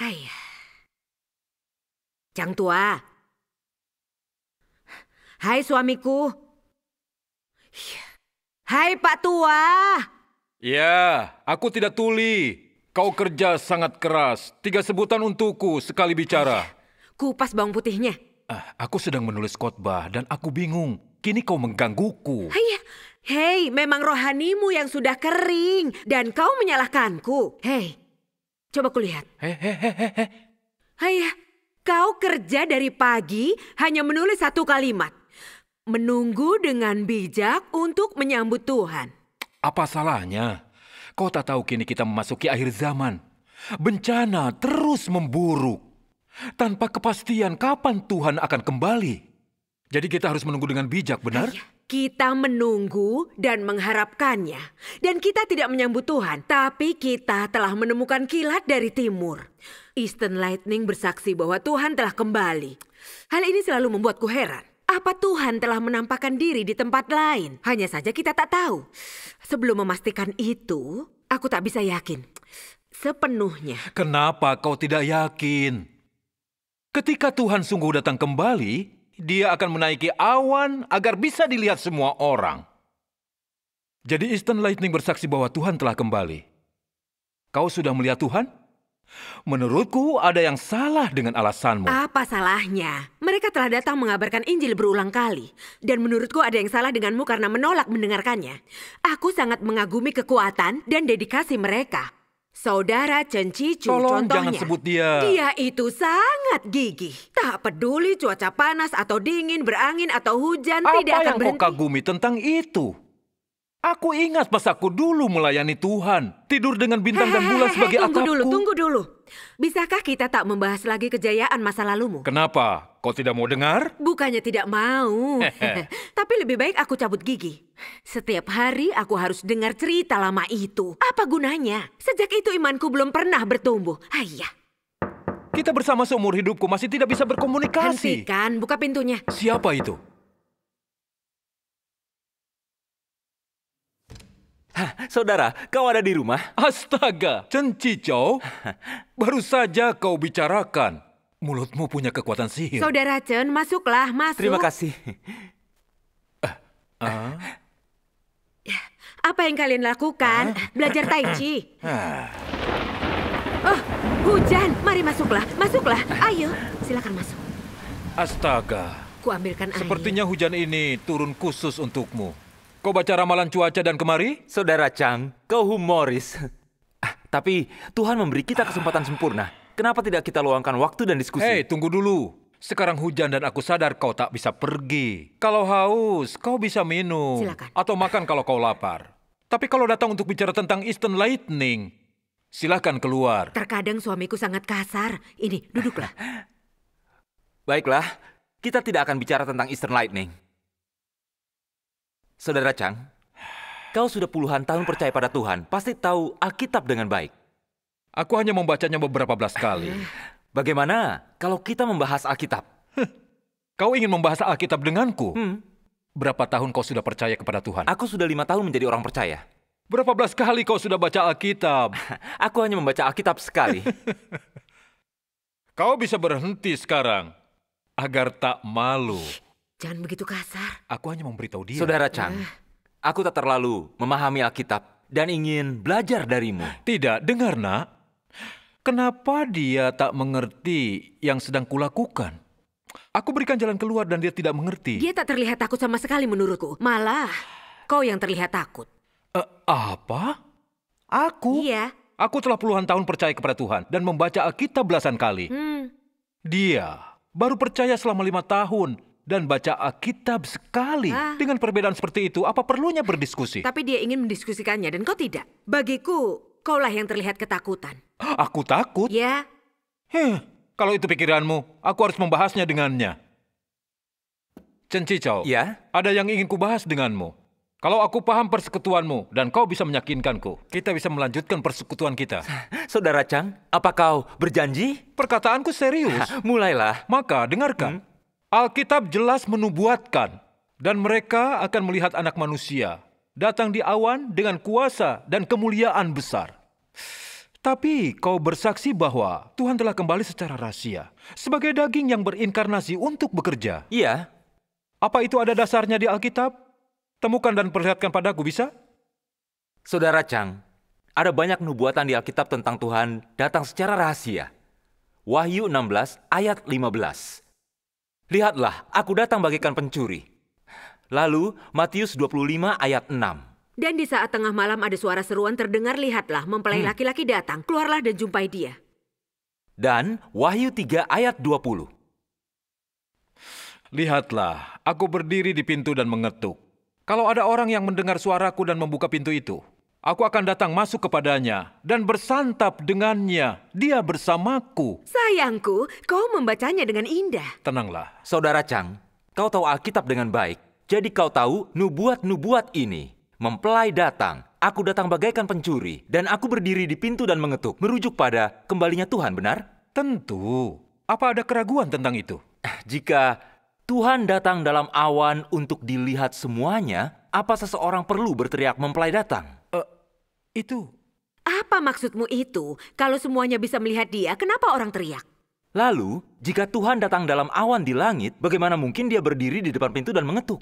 哎呀，Cang Tua. Hai suamiku. Hai Pak Tua. Ya, aku tidak tuli. Kau kerja sangat keras. Tiga sebutan untukku sekali bicara. Iya, kupas bawang putihnya. Ah, aku sedang menulis khotbah dan aku bingung. Kini kau menggangguku. hei, memang rohanimu yang sudah kering dan kau menyalahkanku. Hei, Coba kulihat. Hehehehe. Hai, kau kerja dari pagi hanya menulis satu kalimat. Menunggu dengan bijak untuk menyambut Tuhan. Apa salahnya? Kau tak tahu kini kita memasuki akhir zaman. Bencana terus memburuk. Tanpa kepastian kapan Tuhan akan kembali. Jadi kita harus menunggu dengan bijak, benar? Ayah. Kita menunggu dan mengharapkannya. Dan kita tidak menyambut Tuhan, tapi kita telah menemukan kilat dari timur. Eastern Lightning bersaksi bahwa Tuhan telah kembali. Hal ini selalu membuatku heran. Apa Tuhan telah menampakkan diri di tempat lain? Hanya saja kita tak tahu. Sebelum memastikan itu, aku tak bisa yakin. Sepenuhnya. Kenapa kau tidak yakin? Ketika Tuhan sungguh datang kembali, dia akan menaiki awan agar bisa dilihat semua orang. Jadi Eastern Lightning bersaksi bahwa Tuhan telah kembali. Kau sudah melihat Tuhan? Menurutku ada yang salah dengan alasanmu. Apa salahnya? Mereka telah datang mengabarkan Injil berulang kali. Dan menurutku ada yang salah denganmu karena menolak mendengarkannya. Aku sangat mengagumi kekuatan dan dedikasi mereka. Saudara Chen Cicu Tolong contohnya. jangan sebut dia. Dia itu sangat gigih. Tak peduli cuaca panas atau dingin, berangin atau hujan, Apa tidak akan berhenti. Apa yang kau kagumi tentang itu? Aku ingat pas aku dulu melayani Tuhan, tidur dengan bintang dan bulan sebagai tunggu atapku. Tunggu dulu, tunggu dulu. Bisakah kita tak membahas lagi kejayaan masa lalumu? Kenapa? Kau tidak mau dengar? Bukannya tidak mau. Tapi lebih baik aku cabut gigi. Setiap hari aku harus dengar cerita lama itu. Apa gunanya? Sejak itu imanku belum pernah bertumbuh. Ayah. Kita bersama seumur hidupku masih tidak bisa berkomunikasi. Hentikan, buka pintunya. Siapa itu? saudara, kau ada di rumah? Astaga, Chen cencicau. Baru saja kau bicarakan. Mulutmu punya kekuatan sihir. Saudara Chen, masuklah, masuk. Terima kasih. Uh, uh. Apa yang kalian lakukan? Uh? Belajar tai chi. Oh, hujan. Mari masuklah, masuklah. Ayo, silakan masuk. Astaga. Kuambilkan air. Sepertinya hujan ini turun khusus untukmu. Kau baca ramalan cuaca dan kemari? Saudara Chang, kau humoris. Ah, tapi Tuhan memberi kita kesempatan sempurna. Kenapa tidak kita luangkan waktu dan diskusi? Hei, tunggu dulu. Sekarang hujan dan aku sadar kau tak bisa pergi. Kalau haus, kau bisa minum. Silakan. Atau makan kalau kau lapar. Tapi kalau datang untuk bicara tentang Eastern Lightning, silahkan keluar. Terkadang suamiku sangat kasar. Ini, duduklah. Baiklah, kita tidak akan bicara tentang Eastern Lightning. Saudara Chang, kau sudah puluhan tahun percaya pada Tuhan, pasti tahu Alkitab dengan baik. Aku hanya membacanya beberapa belas kali. Bagaimana kalau kita membahas Alkitab? Kau ingin membahas Alkitab denganku? Hmm. Berapa tahun kau sudah percaya kepada Tuhan? Aku sudah lima tahun menjadi orang percaya. Berapa belas kali kau sudah baca Alkitab? Aku hanya membaca Alkitab sekali. kau bisa berhenti sekarang agar tak malu. Jangan begitu kasar. Aku hanya memberitahu dia. Saudara Chang, uh. aku tak terlalu memahami Alkitab dan ingin belajar darimu. Tidak, dengar nak. Kenapa dia tak mengerti yang sedang kulakukan? Aku berikan jalan keluar dan dia tidak mengerti. Dia tak terlihat takut sama sekali menurutku. Malah, kau yang terlihat takut. Uh, apa? Aku? Iya. Aku telah puluhan tahun percaya kepada Tuhan dan membaca Alkitab belasan kali. Hmm. Dia baru percaya selama lima tahun dan baca Alkitab sekali. Ah. Dengan perbedaan seperti itu, apa perlunya berdiskusi? Tapi dia ingin mendiskusikannya dan kau tidak. Bagiku, kaulah yang terlihat ketakutan. Aku takut? Ya. Heh, kalau itu pikiranmu, aku harus membahasnya dengannya. Chen Cicau, ya? ada yang ingin kubahas denganmu. Kalau aku paham persekutuanmu dan kau bisa meyakinkanku, kita bisa melanjutkan persekutuan kita. Saudara Chang, apa kau berjanji? Perkataanku serius. mulailah. Maka dengarkan. Hmm. Alkitab jelas menubuatkan dan mereka akan melihat anak manusia datang di awan dengan kuasa dan kemuliaan besar. Tapi kau bersaksi bahwa Tuhan telah kembali secara rahasia sebagai daging yang berinkarnasi untuk bekerja. Iya. Apa itu ada dasarnya di Alkitab? Temukan dan perlihatkan padaku, bisa? Saudara Chang, ada banyak nubuatan di Alkitab tentang Tuhan datang secara rahasia. Wahyu 16 ayat 15. Lihatlah, aku datang bagikan pencuri. Lalu, Matius 25 ayat 6. Dan di saat tengah malam ada suara seruan terdengar, lihatlah, mempelai hmm. laki-laki hmm. datang, keluarlah dan jumpai dia. Dan Wahyu 3 ayat 20. Lihatlah, aku berdiri di pintu dan mengetuk. Kalau ada orang yang mendengar suaraku dan membuka pintu itu, Aku akan datang masuk kepadanya dan bersantap dengannya. Dia bersamaku. Sayangku, kau membacanya dengan indah. Tenanglah. Saudara Chang, kau tahu Alkitab dengan baik. Jadi kau tahu nubuat-nubuat ini. Mempelai datang. Aku datang bagaikan pencuri. Dan aku berdiri di pintu dan mengetuk. Merujuk pada kembalinya Tuhan, benar? Tentu. Apa ada keraguan tentang itu? Eh, jika Tuhan datang dalam awan untuk dilihat semuanya, apa seseorang perlu berteriak mempelai datang? Itu. Apa maksudmu itu? Kalau semuanya bisa melihat dia, kenapa orang teriak? Lalu, jika Tuhan datang dalam awan di langit, bagaimana mungkin dia berdiri di depan pintu dan mengetuk?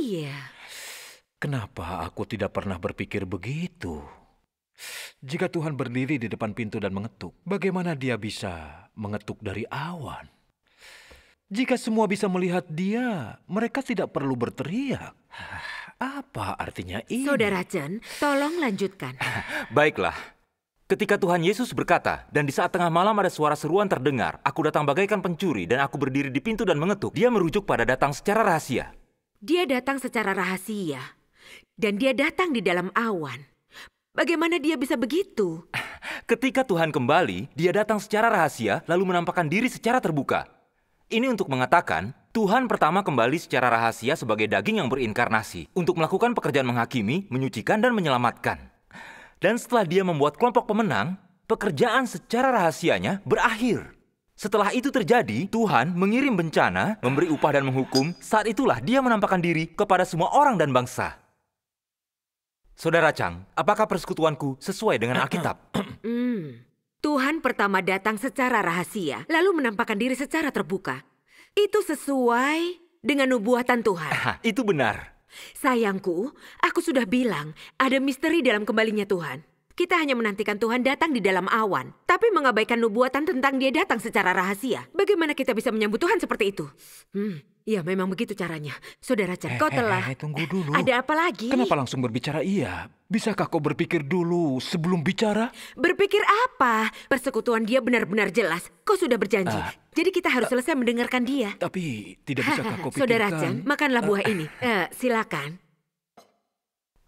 Iya. Kenapa aku tidak pernah berpikir begitu? Jika Tuhan berdiri di depan pintu dan mengetuk, bagaimana dia bisa mengetuk dari awan? Jika semua bisa melihat dia, mereka tidak perlu berteriak. Apa artinya ini? Saudara Chen, tolong lanjutkan. Baiklah. Ketika Tuhan Yesus berkata, dan di saat tengah malam ada suara seruan terdengar, aku datang bagaikan pencuri dan aku berdiri di pintu dan mengetuk. Dia merujuk pada datang secara rahasia. Dia datang secara rahasia. Dan dia datang di dalam awan. Bagaimana dia bisa begitu? Ketika Tuhan kembali, dia datang secara rahasia lalu menampakkan diri secara terbuka. Ini untuk mengatakan Tuhan pertama kembali secara rahasia sebagai daging yang berinkarnasi untuk melakukan pekerjaan menghakimi, menyucikan, dan menyelamatkan. Dan setelah dia membuat kelompok pemenang, pekerjaan secara rahasianya berakhir. Setelah itu terjadi, Tuhan mengirim bencana, memberi upah dan menghukum. Saat itulah dia menampakkan diri kepada semua orang dan bangsa. Saudara Chang, apakah persekutuanku sesuai dengan Alkitab? Hmm. Tuhan pertama datang secara rahasia, lalu menampakkan diri secara terbuka. Itu sesuai dengan nubuatan Tuhan. Itu benar. Sayangku, aku sudah bilang ada misteri dalam kembalinya Tuhan. Kita hanya menantikan Tuhan datang di dalam awan, tapi mengabaikan nubuatan tentang dia datang secara rahasia. Bagaimana kita bisa menyambut Tuhan seperti itu? Hmm, Iya, memang begitu caranya. Saudara Cerko eh, eh, telah... Eh, eh, tunggu eh, dulu. Ada apa lagi? Kenapa langsung berbicara iya? Bisakah kau berpikir dulu sebelum bicara? Berpikir apa? Persekutuan dia benar-benar jelas. Kau sudah berjanji. Uh, Jadi kita harus uh, selesai mendengarkan dia. Tapi tidak bisa kau pikirkan... Saudara Cang, makanlah buah uh, ini. Uh, silakan.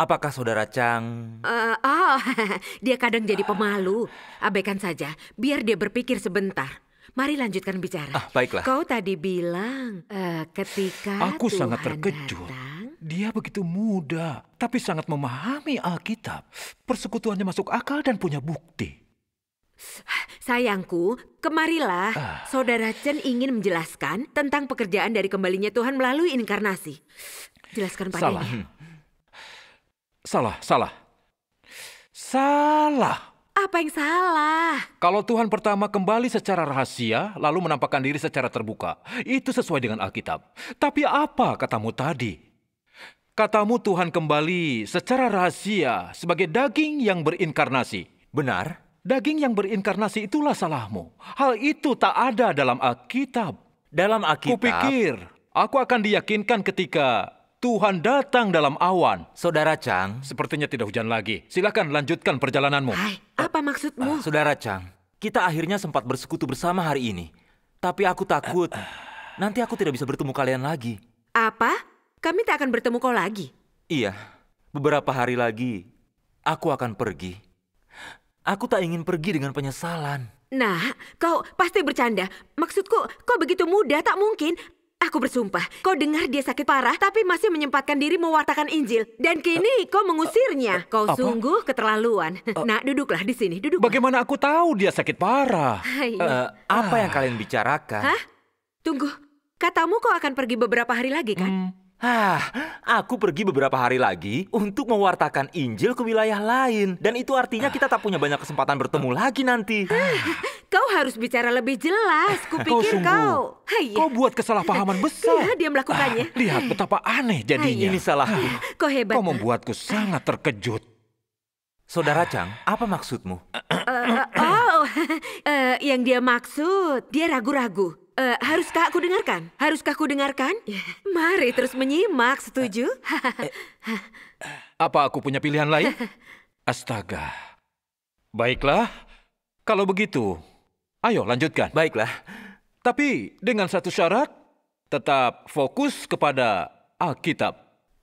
Apakah saudara Chang? Uh, oh, dia kadang jadi pemalu. Abaikan saja, biar dia berpikir sebentar mari lanjutkan bicara. Ah, baiklah. Kau tadi bilang uh, ketika Aku Tuhan sangat terkejut. Datang, dia begitu muda, tapi sangat memahami Alkitab. Persekutuannya masuk akal dan punya bukti. Sayangku, kemarilah. Ah. Saudara Chen ingin menjelaskan tentang pekerjaan dari kembalinya Tuhan melalui inkarnasi. Jelaskan padanya. Salah. Hmm. Salah, salah. Salah. Apa yang salah? Kalau Tuhan pertama kembali secara rahasia, lalu menampakkan diri secara terbuka, itu sesuai dengan Alkitab. Tapi apa katamu tadi? Katamu Tuhan kembali secara rahasia sebagai daging yang berinkarnasi. Benar? Daging yang berinkarnasi itulah salahmu. Hal itu tak ada dalam Alkitab. Dalam Alkitab? Kupikir, aku akan diyakinkan ketika Tuhan datang dalam awan. Saudara Chang. Sepertinya tidak hujan lagi. Silakan lanjutkan perjalananmu. Hai, apa maksudmu? Uh, Saudara Chang, kita akhirnya sempat bersekutu bersama hari ini. Tapi aku takut, uh, uh. nanti aku tidak bisa bertemu kalian lagi. Apa? Kami tak akan bertemu kau lagi? Iya, beberapa hari lagi aku akan pergi. Aku tak ingin pergi dengan penyesalan. Nah, kau pasti bercanda. Maksudku, kau begitu muda, tak mungkin. Aku bersumpah, kau dengar dia sakit parah, tapi masih menyempatkan diri mewartakan Injil. Dan kini uh, kau mengusirnya. Uh, kau apa? sungguh keterlaluan. Uh, nah, duduklah di sini, duduk. Bagaimana aku tahu dia sakit parah? Hai. Uh, apa yang kalian bicarakan? Hah? Tunggu, katamu kau akan pergi beberapa hari lagi, kan? Hmm. Hah, aku pergi beberapa hari lagi untuk mewartakan Injil ke wilayah lain. Dan itu artinya kita tak punya banyak kesempatan bertemu lagi nanti. Kau harus bicara lebih jelas. Kupikir kau... Kau, kau buat kesalahpahaman besar. Ya, dia melakukannya. Ah, lihat betapa aneh jadinya. Hai. Ini salahku. Ah, kau hebat. Kau membuatku sangat terkejut. Saudara Chang, apa maksudmu? Uh, oh, uh, yang dia maksud, dia ragu-ragu. Uh, haruskah aku dengarkan? Haruskah aku dengarkan? Mari terus menyimak, setuju? Eh, apa aku punya pilihan lain? Astaga. Baiklah, kalau begitu, ayo lanjutkan. Baiklah. Tapi dengan satu syarat, tetap fokus kepada Alkitab.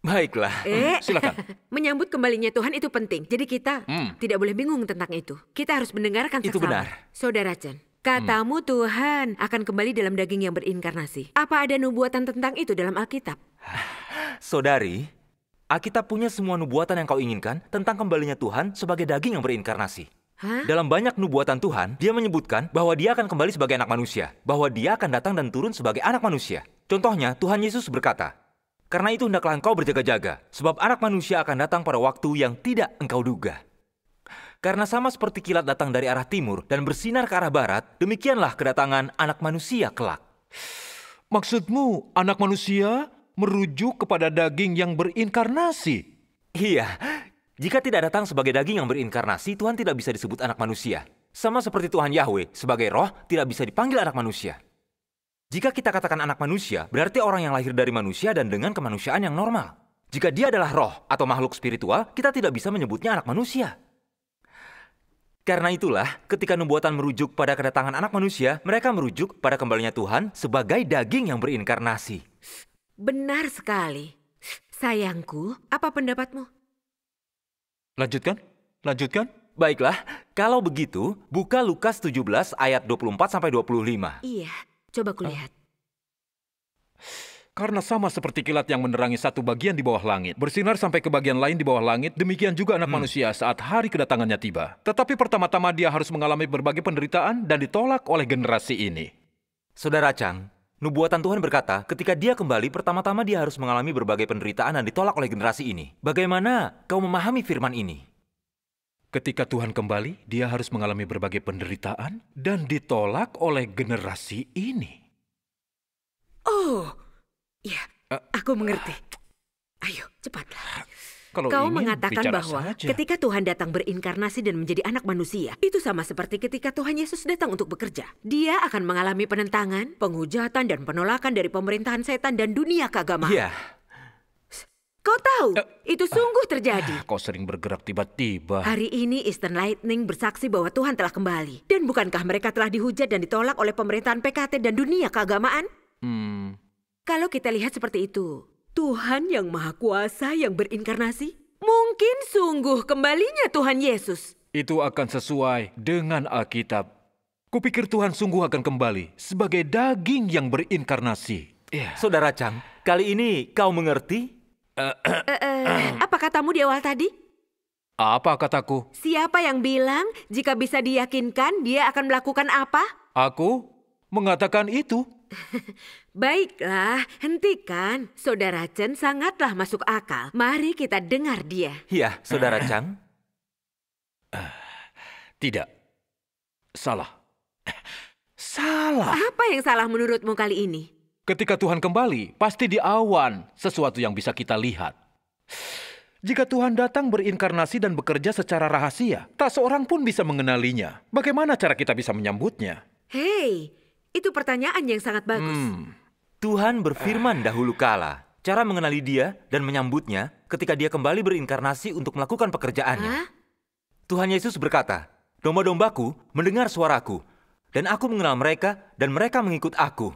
Baiklah, eh, silakan. Menyambut kembalinya Tuhan itu penting. Jadi kita hmm. tidak boleh bingung tentang itu. Kita harus mendengarkan sesama. Itu benar. Saudara Chen, Hmm. Katamu Tuhan akan kembali dalam daging yang berinkarnasi. Apa ada nubuatan tentang itu dalam Alkitab? Saudari, Alkitab punya semua nubuatan yang kau inginkan tentang kembalinya Tuhan sebagai daging yang berinkarnasi. Hah? Dalam banyak nubuatan Tuhan, dia menyebutkan bahwa dia akan kembali sebagai anak manusia, bahwa dia akan datang dan turun sebagai anak manusia. Contohnya, Tuhan Yesus berkata, "Karena itu hendaklah engkau berjaga-jaga, sebab anak manusia akan datang pada waktu yang tidak engkau duga." Karena sama seperti kilat datang dari arah timur dan bersinar ke arah barat, demikianlah kedatangan anak manusia kelak. Maksudmu, anak manusia merujuk kepada daging yang berinkarnasi? Iya, jika tidak datang sebagai daging yang berinkarnasi, Tuhan tidak bisa disebut anak manusia. Sama seperti Tuhan Yahweh, sebagai roh tidak bisa dipanggil anak manusia. Jika kita katakan anak manusia, berarti orang yang lahir dari manusia dan dengan kemanusiaan yang normal. Jika dia adalah roh atau makhluk spiritual, kita tidak bisa menyebutnya anak manusia. Karena itulah, ketika nubuatan merujuk pada kedatangan anak manusia, mereka merujuk pada kembalinya Tuhan sebagai daging yang berinkarnasi. Benar sekali. Sayangku, apa pendapatmu? Lanjutkan, lanjutkan. Baiklah, kalau begitu, buka Lukas 17 ayat 24 sampai 25. Iya, coba kulihat. Uh. Karena sama seperti kilat yang menerangi satu bagian di bawah langit, bersinar sampai ke bagian lain di bawah langit, demikian juga anak hmm. manusia saat hari kedatangannya tiba. Tetapi pertama-tama dia harus mengalami berbagai penderitaan dan ditolak oleh generasi ini. Saudara Chang, nubuatan Tuhan berkata, ketika dia kembali, pertama-tama dia harus mengalami berbagai penderitaan dan ditolak oleh generasi ini. Bagaimana kau memahami firman ini? Ketika Tuhan kembali, dia harus mengalami berbagai penderitaan dan ditolak oleh generasi ini. Oh, Ya, aku mengerti. Ayo, cepatlah. Kalau Kau ingin, mengatakan bahwa saja. ketika Tuhan datang berinkarnasi dan menjadi anak manusia, itu sama seperti ketika Tuhan Yesus datang untuk bekerja. Dia akan mengalami penentangan, penghujatan, dan penolakan dari pemerintahan setan dan dunia keagamaan. Iya. Kau tahu, uh, itu ah, sungguh terjadi. kau sering bergerak tiba-tiba. Hari ini Eastern Lightning bersaksi bahwa Tuhan telah kembali. Dan bukankah mereka telah dihujat dan ditolak oleh pemerintahan PKT dan dunia keagamaan? Hmm, kalau kita lihat seperti itu, Tuhan yang Maha Kuasa yang berinkarnasi, mungkin sungguh kembalinya Tuhan Yesus. Itu akan sesuai dengan Alkitab. Kupikir Tuhan sungguh akan kembali sebagai daging yang berinkarnasi. Yeah. Saudara Chang, kali ini kau mengerti? Uh, uh, uh, apa katamu di awal tadi? Apa kataku? Siapa yang bilang jika bisa diyakinkan dia akan melakukan apa? Aku mengatakan itu. Baiklah, hentikan. Saudara Chen sangatlah masuk akal. Mari kita dengar dia. Iya, Saudara eh. Chang. Uh, tidak. Salah. Salah. Apa yang salah menurutmu kali ini? Ketika Tuhan kembali, pasti di awan, sesuatu yang bisa kita lihat. Jika Tuhan datang berinkarnasi dan bekerja secara rahasia, tak seorang pun bisa mengenalinya. Bagaimana cara kita bisa menyambutnya? Hei, itu pertanyaan yang sangat bagus. Hmm. Tuhan berfirman dahulu kala. Cara mengenali dia dan menyambutnya ketika dia kembali berinkarnasi untuk melakukan pekerjaannya. Hah? Tuhan Yesus berkata, Domba-dombaku mendengar suaraku, dan aku mengenal mereka, dan mereka mengikut aku.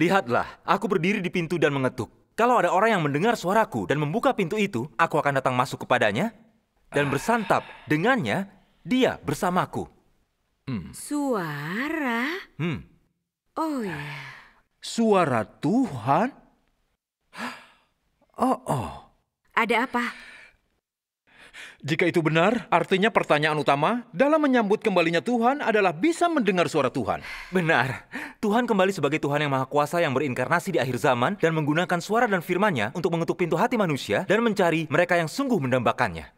Lihatlah, aku berdiri di pintu dan mengetuk. Kalau ada orang yang mendengar suaraku dan membuka pintu itu, aku akan datang masuk kepadanya, dan bersantap dengannya, dia bersamaku. Hmm. Suara? Hmm. Oh ya. Yeah. Suara Tuhan? Oh, oh. Ada apa? Jika itu benar, artinya pertanyaan utama dalam menyambut kembalinya Tuhan adalah bisa mendengar suara Tuhan. Benar. Tuhan kembali sebagai Tuhan yang Maha Kuasa yang berinkarnasi di akhir zaman dan menggunakan suara dan firman-Nya untuk mengetuk pintu hati manusia dan mencari mereka yang sungguh mendambakannya.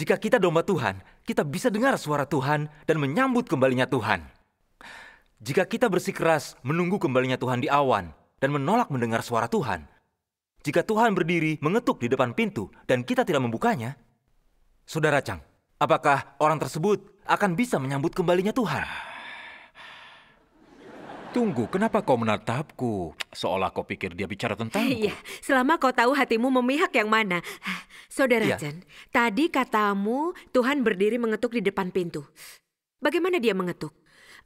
Jika kita domba Tuhan, kita bisa dengar suara Tuhan dan menyambut kembalinya Tuhan. Jika kita bersikeras menunggu kembalinya Tuhan di awan dan menolak mendengar suara Tuhan, jika Tuhan berdiri mengetuk di depan pintu dan kita tidak membukanya, Saudara Chang, apakah orang tersebut akan bisa menyambut kembalinya Tuhan? Tunggu, kenapa kau menatapku? Seolah kau pikir dia bicara tentang. Iya, selama kau tahu hatimu memihak yang mana. Saudara ya. Jen, tadi katamu Tuhan berdiri mengetuk di depan pintu. Bagaimana dia mengetuk?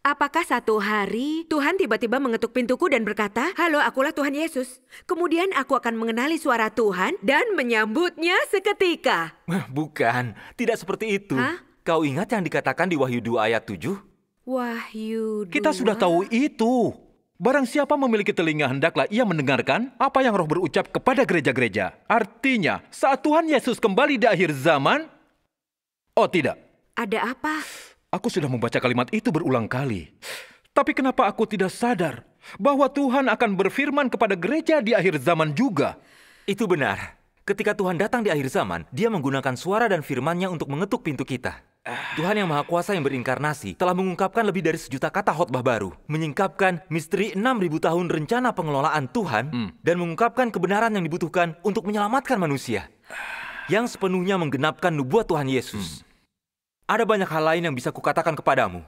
Apakah satu hari Tuhan tiba-tiba mengetuk pintuku dan berkata, "Halo, akulah Tuhan Yesus." Kemudian aku akan mengenali suara Tuhan dan menyambutnya seketika. Bukan, tidak seperti itu. Hah? Kau ingat yang dikatakan di Wahyu 2 ayat 7? Wahyu dua. Kita sudah tahu itu. Barang siapa memiliki telinga hendaklah ia mendengarkan apa yang roh berucap kepada gereja-gereja. Artinya, saat Tuhan Yesus kembali di akhir zaman, oh tidak. Ada apa? Aku sudah membaca kalimat itu berulang kali. Tapi kenapa aku tidak sadar bahwa Tuhan akan berfirman kepada gereja di akhir zaman juga? Itu benar. Ketika Tuhan datang di akhir zaman, dia menggunakan suara dan firmannya untuk mengetuk pintu kita. Tuhan yang Maha Kuasa yang berinkarnasi telah mengungkapkan lebih dari sejuta kata khotbah baru, menyingkapkan misteri 6.000 tahun rencana pengelolaan Tuhan, hmm. dan mengungkapkan kebenaran yang dibutuhkan untuk menyelamatkan manusia, yang sepenuhnya menggenapkan nubuat Tuhan Yesus. Hmm. Ada banyak hal lain yang bisa kukatakan kepadamu,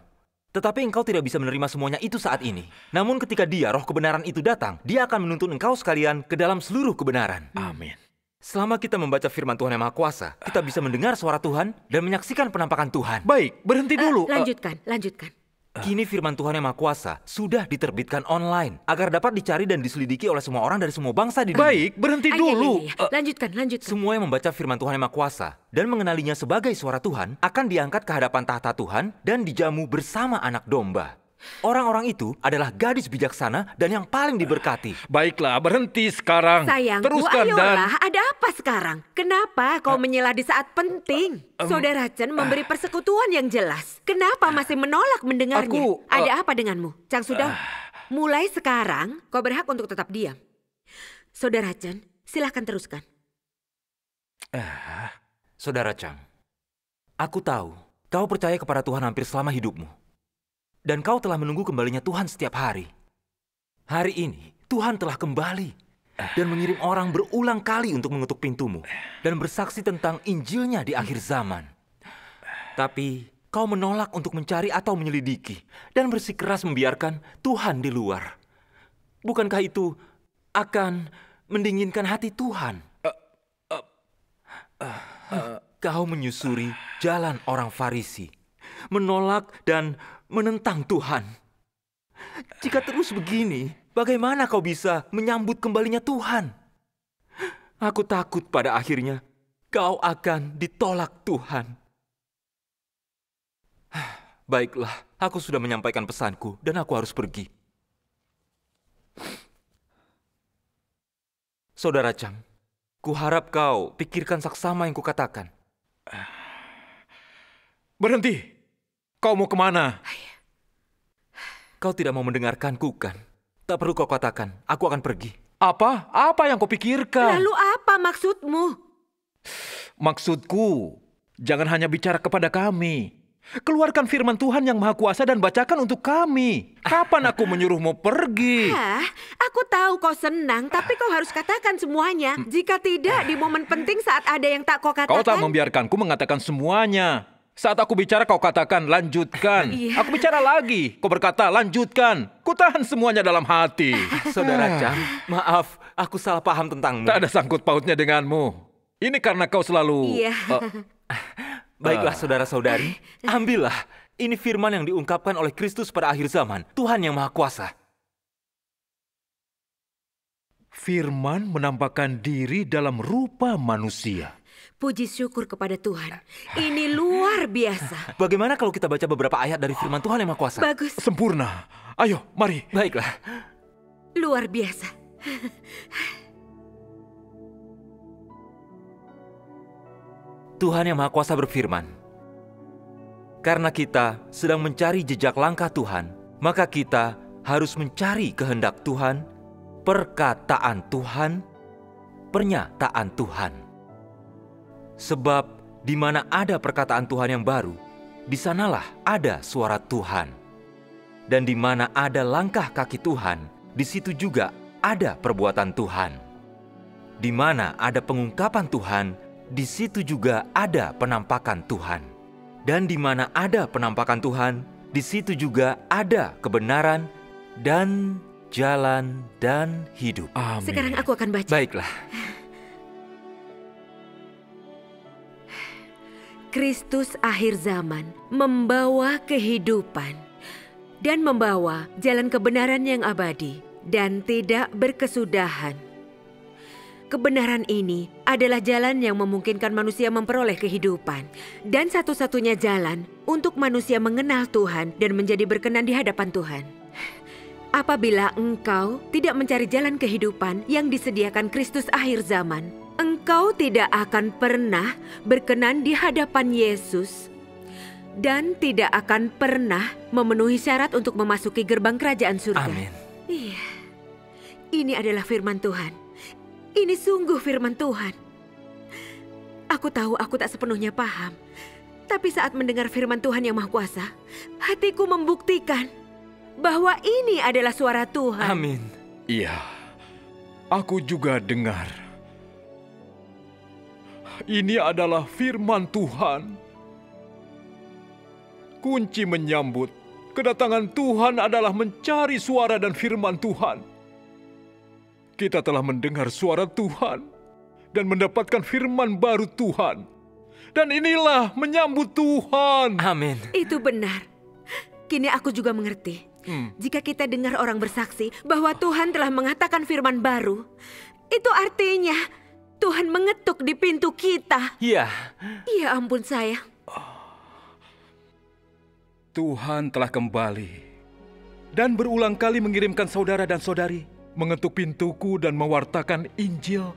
tetapi engkau tidak bisa menerima semuanya itu saat ini. Namun ketika dia, roh kebenaran itu datang, dia akan menuntun engkau sekalian ke dalam seluruh kebenaran. Amin. Selama kita membaca firman Tuhan yang Maha Kuasa, kita bisa mendengar suara Tuhan dan menyaksikan penampakan Tuhan. Baik, berhenti eh, dulu. Uh, lanjutkan, uh, lanjutkan. Eh. Kini firman Tuhan yang Maha Kuasa sudah diterbitkan online agar dapat dicari dan diselidiki oleh semua orang dari semua bangsa di dunia. Baik, berhenti Ay, iya, iya, dulu. Iya, lanjutkan, lanjutkan. Semua yang membaca firman Tuhan yang Maha Kuasa dan mengenalinya sebagai suara Tuhan akan diangkat ke hadapan tahta Tuhan dan dijamu bersama anak domba. Orang-orang itu adalah gadis bijaksana dan yang paling diberkati. Baiklah, berhenti sekarang. Sayang, Teruskan Bu Ayola, dan... ada apa sekarang? Kenapa kau menyela di saat penting? Eh, saudara Chen memberi eh. persekutuan yang jelas. Kenapa masih menolak mendengarnya? Aku, uh, ada apa denganmu? Chang? Sudah, mulai sekarang kau berhak untuk tetap diam. Saudara Chen, silahkan teruskan. Uh, Saudara Chang, aku tahu kau percaya kepada Tuhan hampir selama hidupmu dan kau telah menunggu kembalinya Tuhan setiap hari. Hari ini, Tuhan telah kembali dan mengirim orang berulang kali untuk mengetuk pintumu dan bersaksi tentang Injilnya di akhir zaman. Tapi kau menolak untuk mencari atau menyelidiki dan bersikeras membiarkan Tuhan di luar. Bukankah itu akan mendinginkan hati Tuhan? Eh, eh, eh, kau menyusuri jalan orang Farisi menolak dan menentang Tuhan. Jika terus begini, bagaimana kau bisa menyambut kembalinya Tuhan? Aku takut pada akhirnya kau akan ditolak Tuhan. Baiklah, aku sudah menyampaikan pesanku dan aku harus pergi. Saudara Chang, kuharap kau pikirkan saksama yang kukatakan. Berhenti! Kau mau kemana? Kau tidak mau mendengarkanku, kan? Tak perlu kau katakan, aku akan pergi. Apa? Apa yang kau pikirkan? Lalu apa maksudmu? Maksudku, jangan hanya bicara kepada kami. Keluarkan firman Tuhan yang Maha Kuasa dan bacakan untuk kami. Kapan aku menyuruhmu pergi? Hah, aku tahu kau senang, tapi kau harus katakan semuanya. Jika tidak, di momen penting saat ada yang tak kau katakan... Kau tak membiarkanku mengatakan semuanya. Saat aku bicara kau katakan lanjutkan. Iya. Aku bicara lagi, kau berkata lanjutkan. Kutahan semuanya dalam hati. Saudara Cam, maaf, aku salah paham tentangmu. Tak ada sangkut pautnya denganmu. Ini karena kau selalu Iya. Uh, Baiklah eh. saudara-saudari, ambillah. Ini firman yang diungkapkan oleh Kristus pada akhir zaman, Tuhan yang Maha Kuasa. Firman menampakkan diri dalam rupa manusia. Puji syukur kepada Tuhan. Ini lu biasa. Bagaimana kalau kita baca beberapa ayat dari firman Tuhan yang Maha Kuasa? Bagus. Sempurna. Ayo, mari. Baiklah. Luar biasa. Tuhan yang Maha Kuasa berfirman, "Karena kita sedang mencari jejak langkah Tuhan, maka kita harus mencari kehendak Tuhan, perkataan Tuhan, pernyataan Tuhan, sebab di mana ada perkataan Tuhan yang baru, di sanalah ada suara Tuhan. Dan di mana ada langkah kaki Tuhan, di situ juga ada perbuatan Tuhan. Di mana ada pengungkapan Tuhan, di situ juga ada penampakan Tuhan. Dan di mana ada penampakan Tuhan, di situ juga ada kebenaran dan jalan dan hidup. Amin. Sekarang aku akan baca. Baiklah. Kristus akhir zaman membawa kehidupan dan membawa jalan kebenaran yang abadi dan tidak berkesudahan. Kebenaran ini adalah jalan yang memungkinkan manusia memperoleh kehidupan dan satu-satunya jalan untuk manusia mengenal Tuhan dan menjadi berkenan di hadapan Tuhan. Apabila engkau tidak mencari jalan kehidupan yang disediakan Kristus akhir zaman, engkau tidak akan pernah berkenan di hadapan Yesus dan tidak akan pernah memenuhi syarat untuk memasuki gerbang kerajaan surga. Amin. Iya. Ini adalah firman Tuhan. Ini sungguh firman Tuhan. Aku tahu aku tak sepenuhnya paham. Tapi saat mendengar firman Tuhan yang Maha Kuasa, hatiku membuktikan bahwa ini adalah suara Tuhan. Amin. Iya. Aku juga dengar ini adalah firman Tuhan. Kunci menyambut kedatangan Tuhan adalah mencari suara dan firman Tuhan. Kita telah mendengar suara Tuhan dan mendapatkan firman baru Tuhan. Dan inilah menyambut Tuhan. Amin. Itu benar. Kini aku juga mengerti. Hmm. Jika kita dengar orang bersaksi bahwa Tuhan telah mengatakan firman baru, itu artinya Tuhan mengetuk di pintu kita. Ya, Iya ampun saya. Tuhan telah kembali dan berulang kali mengirimkan saudara dan saudari mengetuk pintuku dan mewartakan Injil.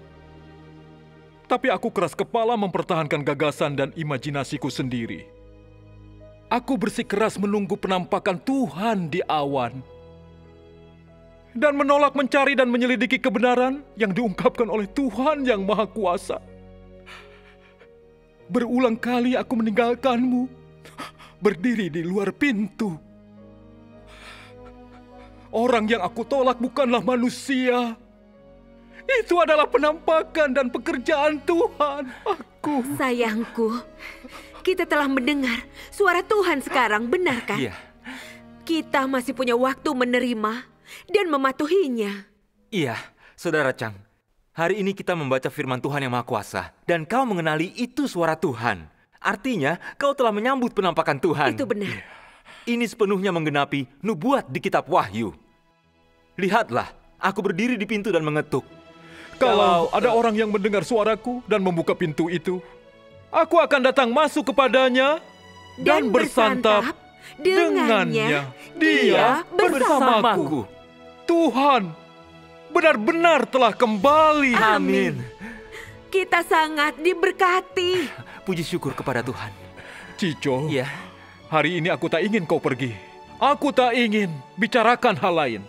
Tapi aku keras kepala mempertahankan gagasan dan imajinasiku sendiri. Aku bersikeras menunggu penampakan Tuhan di awan dan menolak mencari dan menyelidiki kebenaran yang diungkapkan oleh Tuhan yang Maha Kuasa. Berulang kali aku meninggalkanmu, berdiri di luar pintu. Orang yang aku tolak bukanlah manusia. Itu adalah penampakan dan pekerjaan Tuhan aku. Sayangku, kita telah mendengar suara Tuhan sekarang, benarkah? Iya. Kita masih punya waktu menerima dan mematuhinya. Iya, Saudara Chang. Hari ini kita membaca firman Tuhan yang Maha Kuasa dan kau mengenali itu suara Tuhan. Artinya, kau telah menyambut penampakan Tuhan. Itu benar. Iya. Ini sepenuhnya menggenapi nubuat di kitab Wahyu. Lihatlah, aku berdiri di pintu dan mengetuk. Kalau ada orang yang mendengar suaraku dan membuka pintu itu, aku akan datang masuk kepadanya dan, dan bersantap dengannya. Dia bersamaku. bersamaku. Tuhan benar-benar telah kembali. Amin. Kita sangat diberkati. Puji syukur kepada Tuhan. Cico, ya. hari ini aku tak ingin kau pergi. Aku tak ingin bicarakan hal lain.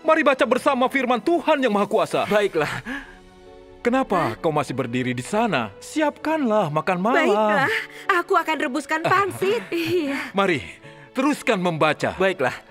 Mari baca bersama firman Tuhan yang Maha Kuasa. Baiklah. Kenapa kau masih berdiri di sana? Siapkanlah makan malam. Baiklah, aku akan rebuskan pansit. iya. Mari, teruskan membaca. Baiklah.